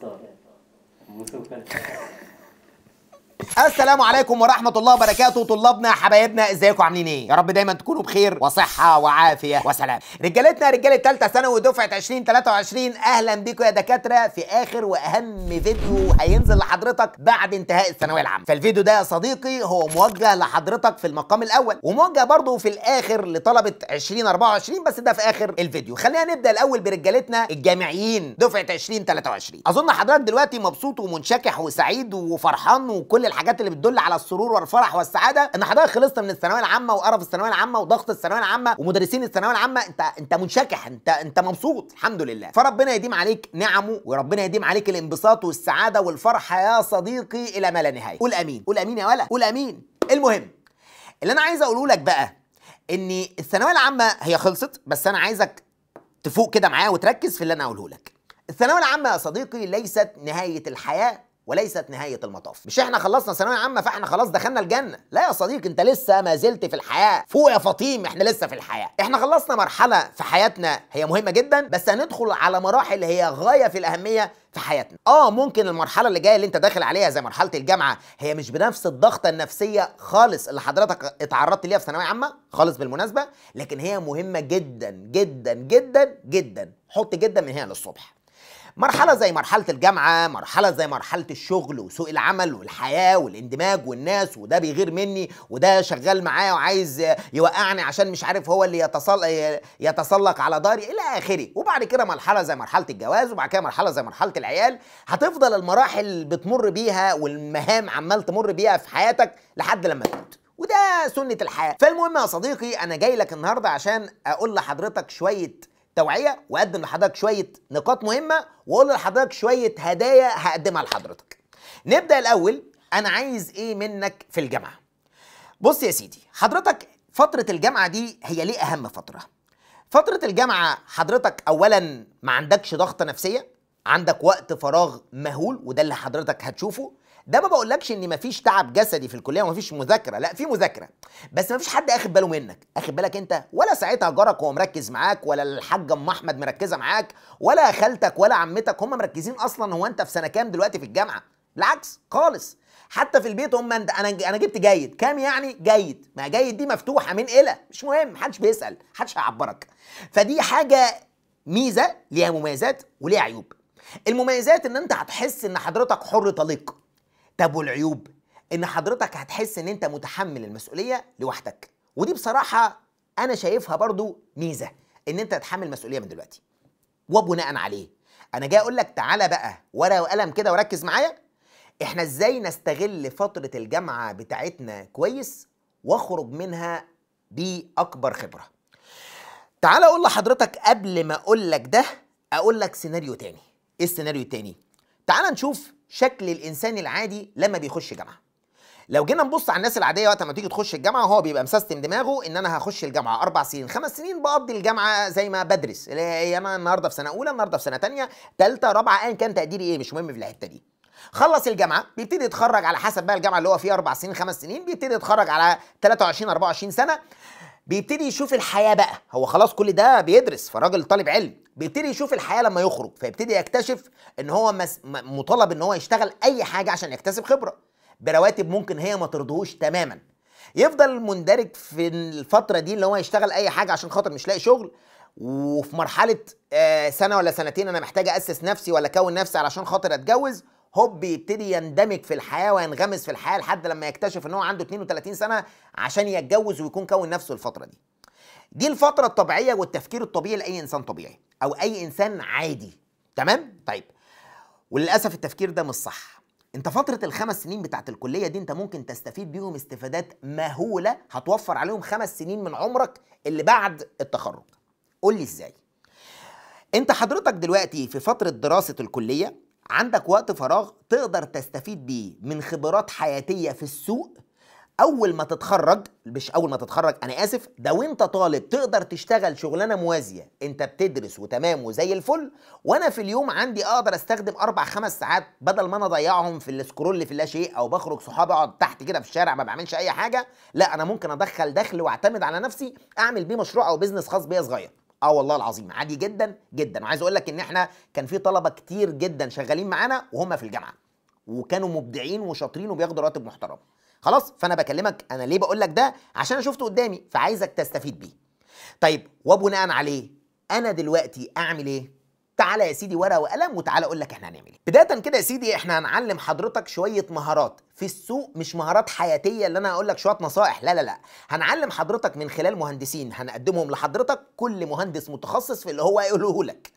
と妄想から السلام عليكم ورحمه الله وبركاته طلابنا حبايبنا ازيكم عاملين ايه يا رب دايما تكونوا بخير وصحه وعافيه وسلام رجالتنا رجاله ثالثه ثانوي دفعه 2023 اهلا بيكم يا دكاتره في اخر واهم فيديو هينزل لحضرتك بعد انتهاء الثانويه العامه فالفيديو ده يا صديقي هو موجه لحضرتك في المقام الاول وموجه برضه في الاخر لطلبه 2024 بس ده في اخر الفيديو خلينا نبدا الاول برجالتنا الجامعيين دفعه 2023 اظن حضرتك دلوقتي مبسوط ومنشكح وسعيد وفرحان وكل الحاجات اللي بتدل على السرور والفرح والسعاده ان حضرتك خلصت من الثانويه العامه وقرف الثانويه العامه وضغط الثانويه العامه ومدرسين الثانويه العامه انت انت منشكح انت انت مبسوط الحمد لله فربنا يديم عليك نعمه وربنا يديم عليك الانبساط والسعاده والفرحه يا صديقي الى ما لا نهايه قول امين قول امين يا ولا قول امين المهم اللي انا عايز اقوله لك بقى ان الثانويه العامه هي خلصت بس انا عايزك تفوق كده معايا وتركز في اللي انا اقوله لك الثانويه العامه يا صديقي ليست نهايه الحياه وليست نهايه المطاف مش احنا خلصنا ثانويه عامه فاحنا خلاص دخلنا الجنه لا يا صديقي انت لسه ما زلت في الحياه فوق يا فطيم احنا لسه في الحياه احنا خلصنا مرحله في حياتنا هي مهمه جدا بس هندخل على مراحل هي غايه في الاهميه في حياتنا اه ممكن المرحله اللي جايه اللي انت داخل عليها زي مرحله الجامعه هي مش بنفس الضغطه النفسيه خالص اللي حضرتك اتعرضت ليها في ثانويه عامه خالص بالمناسبه لكن هي مهمه جدا جدا جدا جدا حط جدا من هنا للصبح مرحلة زي مرحلة الجامعة مرحلة زي مرحلة الشغل وسوق العمل والحياة والاندماج والناس وده بيغير مني وده شغال معايا وعايز يوقعني عشان مش عارف هو اللي يتصل يتسلق على داري إلى آخره وبعد كده مرحلة زي مرحلة الجواز وبعد كده مرحلة زي مرحلة العيال هتفضل المراحل بتمر بيها والمهام عمال تمر بيها في حياتك لحد لما تموت وده سنة الحياة فالمهم يا صديقي أنا جاي لك النهاردة عشان أقول لحضرتك شوية توعيه واقدم لحضرتك شويه نقاط مهمه واقول لحضرتك شويه هدايا هقدمها لحضرتك. نبدا الاول انا عايز ايه منك في الجامعه. بص يا سيدي حضرتك فتره الجامعه دي هي ليه اهم فتره؟ فتره الجامعه حضرتك اولا ما عندكش ضغط نفسيه عندك وقت فراغ مهول وده اللي حضرتك هتشوفه ده ما بقولكش ان مفيش تعب جسدي في الكليه ومفيش مذاكره لا في مذاكره بس مفيش حد اخد باله منك اخد بالك انت ولا ساعتها جارك هو مركز معاك ولا الحاجه ام احمد مركزه معاك ولا خالتك ولا عمتك هم مركزين اصلا هو انت في سنه كام دلوقتي في الجامعه بالعكس خالص حتى في البيت هم انا انا جبت جيد كام يعني جيد ما جيد دي مفتوحه من الى مش مهم محدش بيسال محدش هيعبرك فدي حاجه ميزه ليها مميزات وليها عيوب المميزات ان انت هتحس ان حضرتك حر طليق طب والعيوب ان حضرتك هتحس ان انت متحمل المسؤوليه لوحدك ودي بصراحه انا شايفها برضو ميزه ان انت تتحمل مسؤوليه من دلوقتي وبناء عليه انا جاي اقول لك تعالى بقى ورقه وقلم كده وركز معايا احنا ازاي نستغل فتره الجامعه بتاعتنا كويس واخرج منها باكبر خبره تعالى اقول لحضرتك قبل ما اقول لك ده اقول لك سيناريو تاني ايه السيناريو التاني تعالى نشوف شكل الانسان العادي لما بيخش جامعه لو جينا نبص على الناس العاديه وقت ما تيجي تخش الجامعه هو بيبقى مسستم دماغه ان انا هخش الجامعه اربع سنين خمس سنين بقضي الجامعه زي ما بدرس اللي هي إيه، انا النهارده في سنه اولى النهارده في سنه ثانيه ثالثه رابعه ايا كان تقديري ايه مش مهم في الحته دي خلص الجامعه بيبتدي يتخرج على حسب بقى الجامعه اللي هو فيها اربع سنين خمس سنين بيبتدي يتخرج على 23 24 سنه بيبتدي يشوف الحياه بقى هو خلاص كل ده بيدرس فراجل طالب علم بيبتدي يشوف الحياه لما يخرج فيبتدي يكتشف ان هو مطالب ان هو يشتغل اي حاجه عشان يكتسب خبره برواتب ممكن هي ما ترضهوش تماما يفضل مندرج في الفتره دي اللي هو يشتغل اي حاجه عشان خاطر مش لاقي شغل وفي مرحله آه، سنه ولا سنتين انا محتاج اسس نفسي ولا اكون نفسي علشان خاطر اتجوز هوب بيبتدي يندمج في الحياه وينغمس في الحياه لحد لما يكتشف ان هو عنده 32 سنه عشان يتجوز ويكون كون نفسه الفتره دي دي الفترة الطبيعية والتفكير الطبيعي لأي إنسان طبيعي أو أي إنسان عادي تمام؟ طيب وللأسف التفكير ده مش صح انت فترة الخمس سنين بتاعت الكلية دي انت ممكن تستفيد بيهم استفادات مهولة هتوفر عليهم خمس سنين من عمرك اللي بعد التخرج قول لي ازاي انت حضرتك دلوقتي في فترة دراسة الكلية عندك وقت فراغ تقدر تستفيد بيه من خبرات حياتية في السوق اول ما تتخرج مش اول ما تتخرج انا اسف ده وانت طالب تقدر تشتغل شغلانه موازيه انت بتدرس وتمام وزي الفل وانا في اليوم عندي اقدر استخدم اربع خمس ساعات بدل ما انا اضيعهم في السكرول في لا شيء او بخرج صحابي اقعد تحت كده في الشارع ما بعملش اي حاجه لا انا ممكن ادخل دخل واعتمد على نفسي اعمل بيه مشروع او بيزنس خاص بيا صغير اه والله العظيم عادي جدا جدا وعايز اقول لك ان احنا كان في طلبه كتير جدا شغالين معانا وهم في الجامعه وكانوا مبدعين وشاطرين وبياخدوا راتب محترم خلاص فانا بكلمك انا ليه بقول لك ده عشان انا شفته قدامي فعايزك تستفيد بيه طيب وبناء عليه انا دلوقتي اعمل ايه تعالى يا سيدي ورقه وقلم وتعالى اقول لك احنا هنعمل ايه بدايه كده يا سيدي احنا هنعلم حضرتك شويه مهارات في السوق مش مهارات حياتيه اللي انا هقول لك شويه نصائح لا لا لا هنعلم حضرتك من خلال مهندسين هنقدمهم لحضرتك كل مهندس متخصص في اللي هو هيقوله لك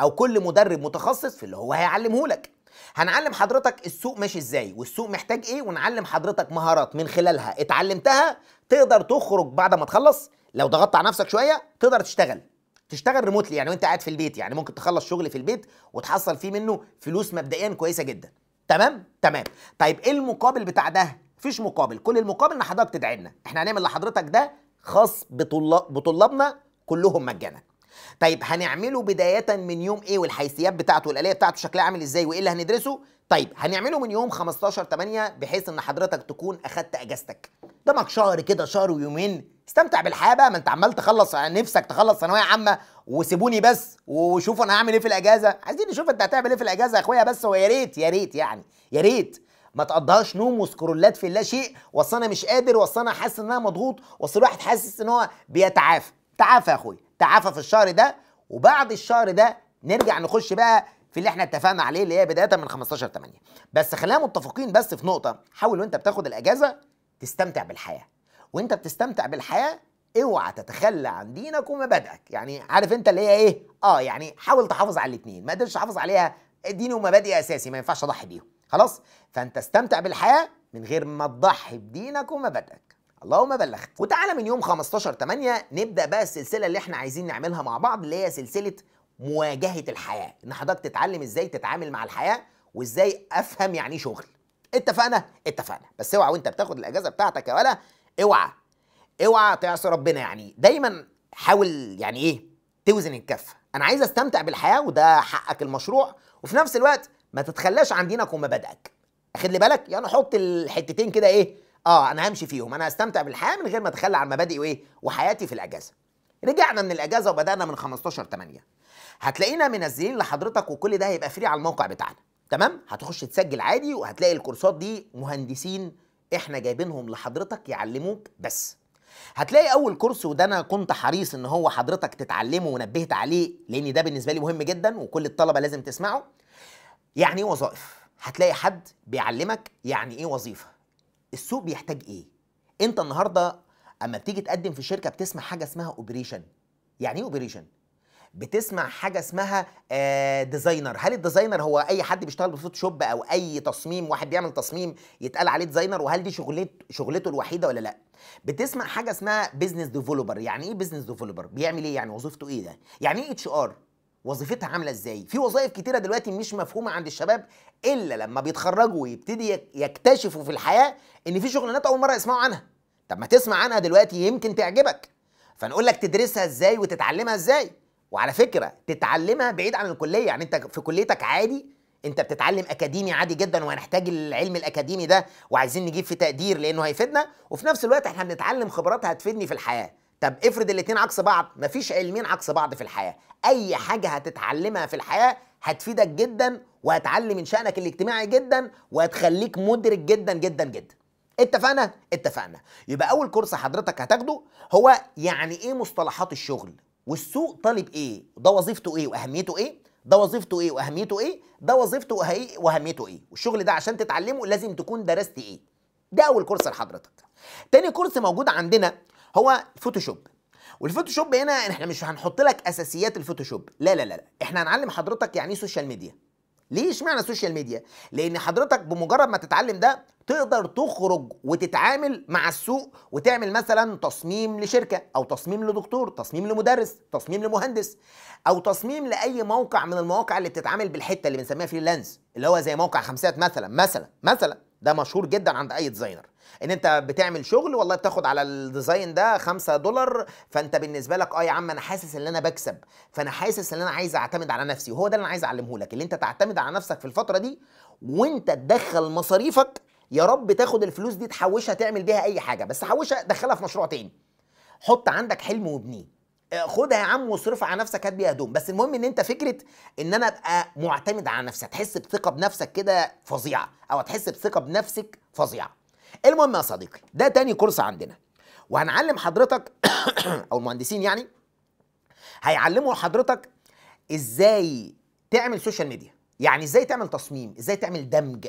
او كل مدرب متخصص في اللي هو هيعلمه لك هنعلم حضرتك السوق ماشي ازاي والسوق محتاج ايه ونعلم حضرتك مهارات من خلالها اتعلمتها تقدر تخرج بعد ما تخلص لو ضغطت على نفسك شويه تقدر تشتغل تشتغل ريموتلي يعني وانت قاعد في البيت يعني ممكن تخلص شغل في البيت وتحصل فيه منه فلوس مبدئيا كويسه جدا تمام تمام طيب ايه المقابل بتاع ده مفيش مقابل كل المقابل ان حضرتك تدعي لنا احنا هنعمل لحضرتك ده خاص بطلاب بطلابنا كلهم مجانا طيب هنعمله بدايه من يوم ايه والحيثيات بتاعته والاليه بتاعته شكلها عامل ازاي وايه اللي هندرسه طيب هنعمله من يوم 15 8 بحيث ان حضرتك تكون اخدت اجازتك قدامك شهر كده شهر ويومين استمتع بالحياه بقى ما انت عمال تخلص نفسك تخلص ثانويه عامه وسيبوني بس وشوفوا انا هعمل ايه في الاجازه عايزين نشوف انت هتعمل ايه في الاجازه يا اخويا بس ويا ريت يا ريت يعني يا ريت ما تقضيهاش نوم وسكرولات في اللا شيء واصل انا مش قادر واصل انا حاسس ان انا مضغوط واصل الواحد حاسس ان هو بيتعافى تعافى يا اخويا تعافى في الشهر ده وبعد الشهر ده نرجع نخش بقى في اللي احنا اتفقنا عليه اللي هي بدايه من 15 8 بس خلينا متفقين بس في نقطه حاول وانت بتاخد الاجازه تستمتع بالحياه وانت بتستمتع بالحياه اوعى تتخلى عن دينك ومبادئك يعني عارف انت اللي هي ايه اه يعني حاول تحافظ على الاثنين ما قدرتش تحافظ عليها ديني ومبادئي اساسي ما ينفعش اضحي بيهم خلاص فانت استمتع بالحياه من غير ما تضحي بدينك ومبادئك اللهم بلغ وتعالى من يوم 15 8 نبدا بقى السلسله اللي احنا عايزين نعملها مع بعض اللي هي سلسله مواجهه الحياه ان حضرتك تتعلم ازاي تتعامل مع الحياه وازاي افهم يعني ايه شغل اتفقنا اتفقنا بس اوعى وانت بتاخد الاجازه بتاعتك يا ولا اوعى اوعى تعصي ربنا يعني دايما حاول يعني ايه توزن الكفه انا عايز استمتع بالحياه وده حقك المشروع وفي نفس الوقت ما تتخلاش عن دينك ومبادئك اخد لي بالك يعني حط الحتتين كده ايه اه انا همشي فيهم انا هستمتع بالحياه من غير ما اتخلى عن مبادئي وايه وحياتي في الاجازه رجعنا من الاجازه وبدانا من 15 8 هتلاقينا منزلين لحضرتك وكل ده هيبقى فري على الموقع بتاعنا تمام هتخش تسجل عادي وهتلاقي الكورسات دي مهندسين احنا جايبينهم لحضرتك يعلموك بس هتلاقي اول كورس وده انا كنت حريص ان هو حضرتك تتعلمه ونبهت عليه لان ده بالنسبه لي مهم جدا وكل الطلبه لازم تسمعه يعني ايه وظائف هتلاقي حد بيعلمك يعني ايه وظيفه السوق بيحتاج ايه انت النهارده اما بتيجي تقدم في شركه بتسمع حاجه اسمها اوبريشن يعني ايه اوبريشن بتسمع حاجه اسمها آه ديزاينر هل الديزاينر هو اي حد بيشتغل بفوتوشوب او اي تصميم واحد بيعمل تصميم يتقال عليه ديزاينر وهل دي شغلته شغلته الوحيده ولا لا بتسمع حاجه اسمها بزنس ديفلوبر يعني ايه بزنس ديفلوبر بيعمل ايه يعني وظيفته ايه ده يعني ايه اتش ار وظيفتها عامله ازاي في وظائف كتيره دلوقتي مش مفهومه عند الشباب الا لما بيتخرجوا ويبتدي يكتشفوا في الحياه ان في شغلانات اول مره يسمعوا عنها طب ما تسمع عنها دلوقتي يمكن تعجبك فنقول لك تدرسها ازاي وتتعلمها ازاي وعلى فكره تتعلمها بعيد عن الكليه يعني انت في كليتك عادي انت بتتعلم اكاديمي عادي جدا وهنحتاج العلم الاكاديمي ده وعايزين نجيب في تقدير لانه هيفيدنا وفي نفس الوقت احنا بنتعلم خبرات هتفيدني في الحياه طب افرض الاتنين عكس بعض مفيش علمين عكس بعض في الحياه اي حاجه هتتعلمها في الحياه هتفيدك جدا وهتعلي من شانك الاجتماعي جدا وهتخليك مدرك جدا جدا جدا اتفقنا اتفقنا يبقى اول كورس حضرتك هتاخده هو يعني ايه مصطلحات الشغل والسوق طالب ايه ده وظيفته ايه واهميته ايه ده وظيفته ايه واهميته ايه ده وظيفته ايه واهميته ايه والشغل ده عشان تتعلمه لازم تكون درست ايه ده اول كورس لحضرتك تاني كورس موجود عندنا هو فوتوشوب والفوتوشوب هنا احنا مش هنحط لك اساسيات الفوتوشوب لا لا لا احنا هنعلم حضرتك يعني ايه سوشيال ميديا ليه اشمعنى سوشيال ميديا لان حضرتك بمجرد ما تتعلم ده تقدر تخرج وتتعامل مع السوق وتعمل مثلا تصميم لشركه او تصميم لدكتور تصميم لمدرس تصميم لمهندس او تصميم لاي موقع من المواقع اللي بتتعامل بالحته اللي بنسميها فريلانس اللي هو زي موقع خمسات مثلا مثلا مثلا ده مشهور جدا عند اي ديزاينر ان انت بتعمل شغل والله بتاخد على الديزاين ده 5 دولار فانت بالنسبه لك اه يا عم انا حاسس ان انا بكسب فانا حاسس ان انا عايز اعتمد على نفسي وهو ده اللي انا عايز اعلمه لك اللي انت تعتمد على نفسك في الفتره دي وانت تدخل مصاريفك يا رب تاخد الفلوس دي تحوشها تعمل بيها اي حاجه بس حوشها دخلها في مشروع تاني حط عندك حلم وابنيه آه، خدها يا عم واصرفها على نفسك هات بيها هدوم بس المهم ان انت فكره ان انا ابقى معتمد على نفسي هتحس بثقه بنفسك كده فظيعه او تحس بثقه بنفسك فظيعه المهم يا صديقي ده تاني كورس عندنا وهنعلم حضرتك او المهندسين يعني هيعلموا حضرتك ازاي تعمل سوشيال ميديا يعني ازاي تعمل تصميم ازاي تعمل دمج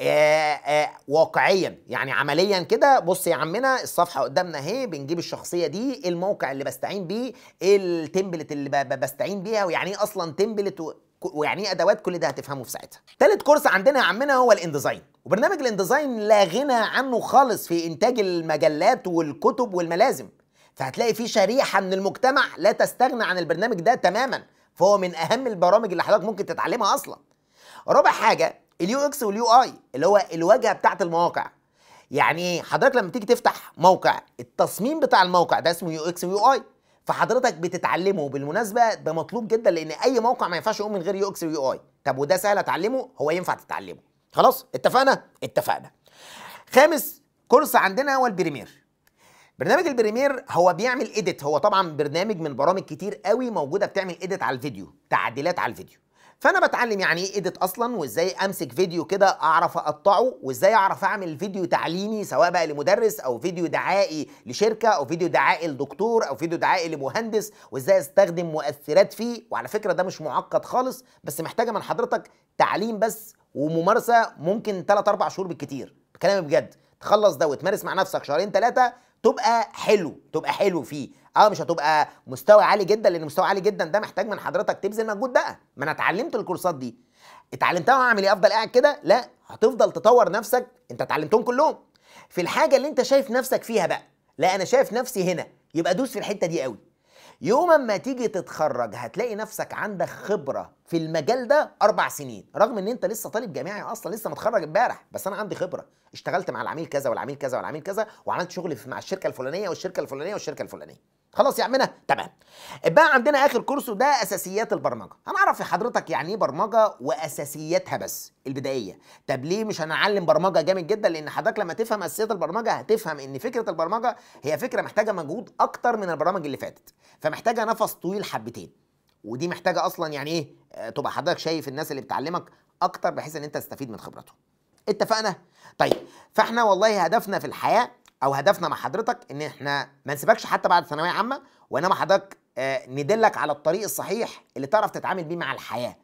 آآ آآ واقعيا يعني عمليا كده بص يا عمنا الصفحه قدامنا اهي بنجيب الشخصيه دي الموقع اللي بستعين بيه التمبلت اللي بستعين بيها ويعني ايه اصلا تمبلت ويعني ايه ادوات كل ده هتفهمه في ساعتها تالت كورس عندنا يا عمنا هو الانديزاين وبرنامج الانديزاين لا غنى عنه خالص في انتاج المجلات والكتب والملازم فهتلاقي فيه شريحه من المجتمع لا تستغنى عن البرنامج ده تماما فهو من اهم البرامج اللي حضرتك ممكن تتعلمها اصلا رابع حاجه اليو اكس واليو اي اللي هو الواجهه بتاعه المواقع يعني ايه حضرتك لما تيجي تفتح موقع التصميم بتاع الموقع ده اسمه يو اكس ويو اي فحضرتك بتتعلمه بالمناسبه ده مطلوب جدا لان اي موقع ما ينفعش يقوم من غير يو اكس ويو اي طب وده سهل اتعلمه هو ينفع تتعلمه خلاص اتفقنا اتفقنا خامس كورس عندنا هو البريمير برنامج البريمير هو بيعمل ايديت هو طبعا برنامج من برامج كتير قوي موجوده بتعمل ايديت على الفيديو تعديلات على الفيديو فانا بتعلم يعني ايه اديت اصلا وازاي امسك فيديو كده اعرف اقطعه وازاي اعرف اعمل فيديو تعليمي سواء بقى لمدرس او فيديو دعائي لشركه او فيديو دعائي لدكتور او فيديو دعائي لمهندس وازاي استخدم مؤثرات فيه وعلى فكره ده مش معقد خالص بس محتاجه من حضرتك تعليم بس وممارسه ممكن 3 4 شهور بالكتير كلامي بجد تخلص ده وتمارس مع نفسك شهرين ثلاثه تبقى حلو تبقى حلو فيه اه مش هتبقى مستوى عالي جدا لان مستوى عالي جدا ده محتاج من حضرتك تبذل مجهود بقى ما انا اتعلمت الكورسات دي اتعلمتها وهعمل ايه افضل قاعد كده لا هتفضل تطور نفسك انت اتعلمتهم كلهم في الحاجه اللي انت شايف نفسك فيها بقى لا انا شايف نفسي هنا يبقى دوس في الحته دي قوي يوما ما تيجي تتخرج هتلاقي نفسك عندك خبره في المجال ده اربع سنين رغم ان انت لسه طالب جامعي اصلا لسه متخرج امبارح بس انا عندي خبره اشتغلت مع العميل كذا والعميل كذا والعميل كذا وعملت شغل مع الشركه الفلانيه والشركه الفلانيه والشركه الفلانيه خلاص يا عمنا تمام بقى عندنا اخر كورس وده اساسيات البرمجه هنعرف حضرتك يعني ايه برمجه واساسياتها بس البدائيه طب ليه مش هنعلم برمجه جامد جدا لان حضرتك لما تفهم اساسيات البرمجه هتفهم ان فكره البرمجه هي فكره محتاجه مجهود اكتر من البرامج اللي فاتت فمحتاجه نفس طويل حبتين ودي محتاجه اصلا يعني ايه آه، تبقى حضرتك شايف الناس اللي بتعلمك اكتر بحيث ان انت تستفيد من خبراتهم اتفقنا طيب فاحنا والله هدفنا في الحياه او هدفنا مع حضرتك ان احنا ما نسيبكش حتى بعد ثانويه عامه وانما حضرتك آه، ندلك على الطريق الصحيح اللي تعرف تتعامل بيه مع الحياه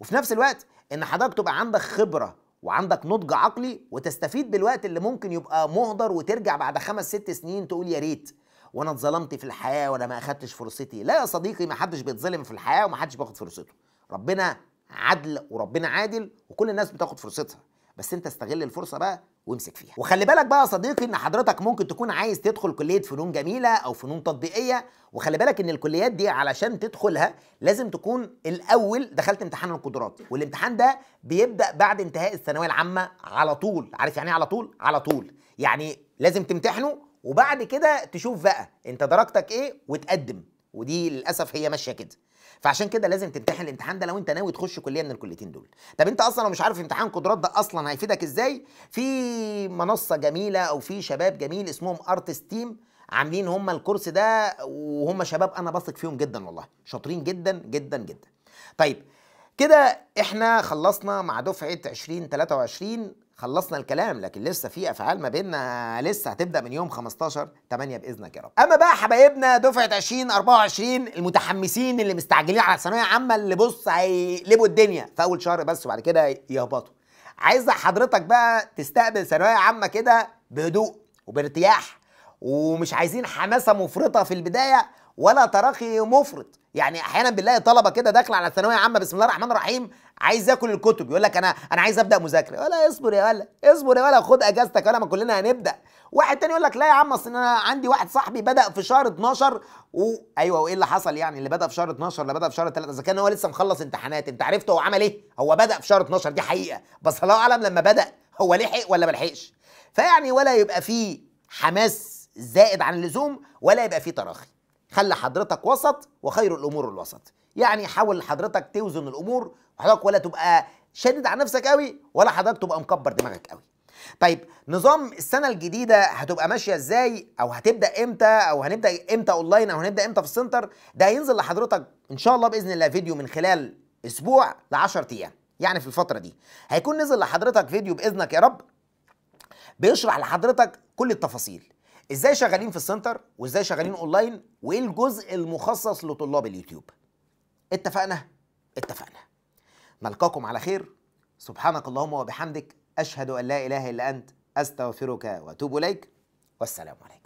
وفي نفس الوقت ان حضرتك تبقى عندك خبره وعندك نضج عقلي وتستفيد بالوقت اللي ممكن يبقى مهدر وترجع بعد خمس ست سنين تقول يا ريت وانا اتظلمت في الحياه وانا ما اخدتش فرصتي لا يا صديقي ما حدش بيتظلم في الحياه وما حدش بياخد فرصته ربنا عدل وربنا عادل وكل الناس بتاخد فرصتها بس انت استغل الفرصه بقى وامسك فيها وخلي بالك بقى يا صديقي ان حضرتك ممكن تكون عايز تدخل كليه فنون جميله او فنون تطبيقيه وخلي بالك ان الكليات دي علشان تدخلها لازم تكون الاول دخلت امتحان القدرات والامتحان ده بيبدا بعد انتهاء الثانويه العامه على طول عارف يعني ايه على طول على طول يعني لازم تمتحنه وبعد كده تشوف بقى انت درجتك ايه وتقدم ودي للاسف هي ماشيه كده فعشان كده لازم تمتحن الامتحان ده لو انت ناوي تخش كليه من الكليتين دول طب انت اصلا لو مش عارف امتحان قدرات ده اصلا هيفيدك ازاي في منصه جميله او في شباب جميل اسمهم ارتست تيم عاملين هم الكورس ده وهم شباب انا بثق فيهم جدا والله شاطرين جدا جدا جدا طيب كده احنا خلصنا مع دفعه 2023 خلصنا الكلام لكن لسه في افعال ما بيننا لسه هتبدا من يوم 15 8 باذنك يا رب اما بقى حبايبنا دفعه 20 24 المتحمسين اللي مستعجلين على الثانويه عامه اللي بص هيقلبوا الدنيا في اول شهر بس وبعد كده يهبطوا عايز حضرتك بقى تستقبل ثانويه عامه كده بهدوء وبارتياح ومش عايزين حماسه مفرطه في البدايه ولا تراخي مفرط يعني احيانا بنلاقي طلبه كده داخله على ثانويه عامه بسم الله الرحمن الرحيم عايز ياكل الكتب يقول لك انا انا عايز ابدا مذاكره ولا اصبر يا ولا اصبر يا ولا خد اجازتك ولا ما كلنا هنبدا واحد تاني يقول لك لا يا عم اصل انا عندي واحد صاحبي بدا في شهر 12 و... ايوه وايه اللي حصل يعني اللي بدا في شهر 12 اللي بدا في شهر 3 اذا كان هو لسه مخلص امتحانات انت عرفت هو عمل ايه هو بدا في شهر 12 دي حقيقه بس الله اعلم لما بدا هو لحق ولا ما لحقش فيعني ولا يبقى فيه حماس زائد عن اللزوم ولا يبقى فيه تراخي خلي حضرتك وسط وخير الامور الوسط يعني حاول حضرتك توزن الامور وحضرتك ولا تبقى شادد على نفسك قوي ولا حضرتك تبقى مكبر دماغك قوي طيب نظام السنه الجديده هتبقى ماشيه ازاي او هتبدا امتى او هنبدا امتى اونلاين او هنبدا امتى في السنتر ده هينزل لحضرتك ان شاء الله باذن الله فيديو من خلال اسبوع ل 10 ايام يعني في الفتره دي هيكون نزل لحضرتك فيديو باذنك يا رب بيشرح لحضرتك كل التفاصيل ازاي شغالين في السنتر وازاي شغالين اونلاين وايه الجزء المخصص لطلاب اليوتيوب اتفقنا اتفقنا نلقاكم على خير سبحانك اللهم وبحمدك اشهد ان لا اله الا انت استغفرك واتوب اليك والسلام عليكم